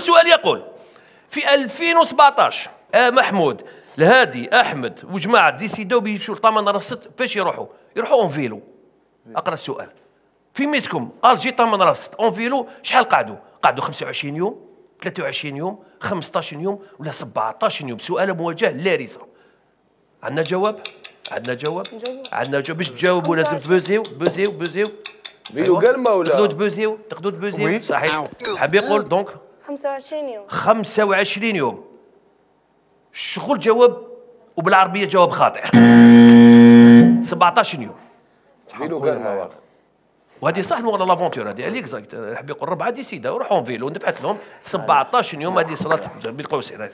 السؤال سؤال يقول في 2017 آه محمود الهادي أحمد وجماعة ديسيدو بالشرطة ما رصد فاش يروحوا يروحوا اون فيلو أقرأ السؤال في ميسكم ألجي طمن رصد اون فيلو شحال قعدوا قعدوا 25 يوم 23 يوم 15 يوم ولا 17 يوم سؤال موجه لارثة عندنا جواب عندنا جواب عندنا جواب باش تجاوبوا لازم تبوزيو بوزيو بوزيو بيو قال ولا تقدروا تبوزيو تقدروا تبوزيو صحيح حاب يقول دونك 25 يوم 25 يوم الشغل جواب وبالعربيه جواب خاطئ 17 يوم فيلو كان وهذه صح نورا لافونتور هذه اكزاكت يحب يقول ربعه دي سيده روحوا فيلو دفعت لهم 17 يوم هذه صلاه بالقوسين